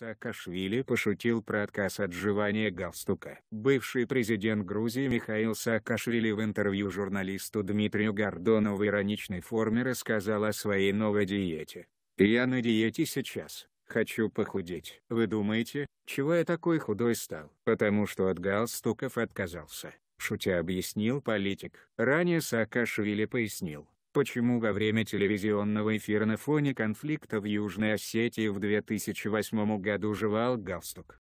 Саакашвили пошутил про отказ от жевания галстука. Бывший президент Грузии Михаил Саакашвили в интервью журналисту Дмитрию Гордону в ироничной форме рассказал о своей новой диете. «Я на диете сейчас, хочу похудеть. Вы думаете, чего я такой худой стал? Потому что от галстуков отказался», — шутя объяснил политик. Ранее Саакашвили пояснил, Почему во время телевизионного эфира на фоне конфликта в Южной Осетии в 2008 году жевал галстук?